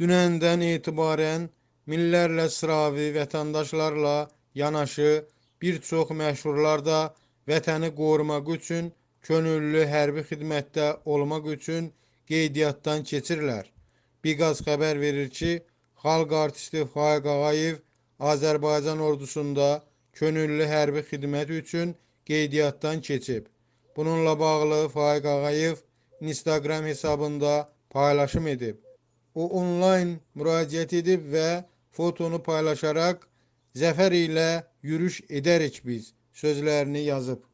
Dünəndən etibarən minlərlə sıravi vətəndaşlarla yanaşı bir çox məşhurlar da vətəni qorumaq üçün könüllü hərbi xidmətdə olmaq üçün qeydiyyatdan keçirlər. Biqaz xəbər verir ki, xalq artisti Faiq Ağayev Azərbaycan ordusunda könüllü hərbi xidmət üçün qeydiyyatdan keçib. Bununla bağlı Faiq Ağayev Instagram hesabında paylaşım edib. o online müracaat edip ve fotonu paylaşarak zafer ile yürüş ederiz biz sözlerini yazıp.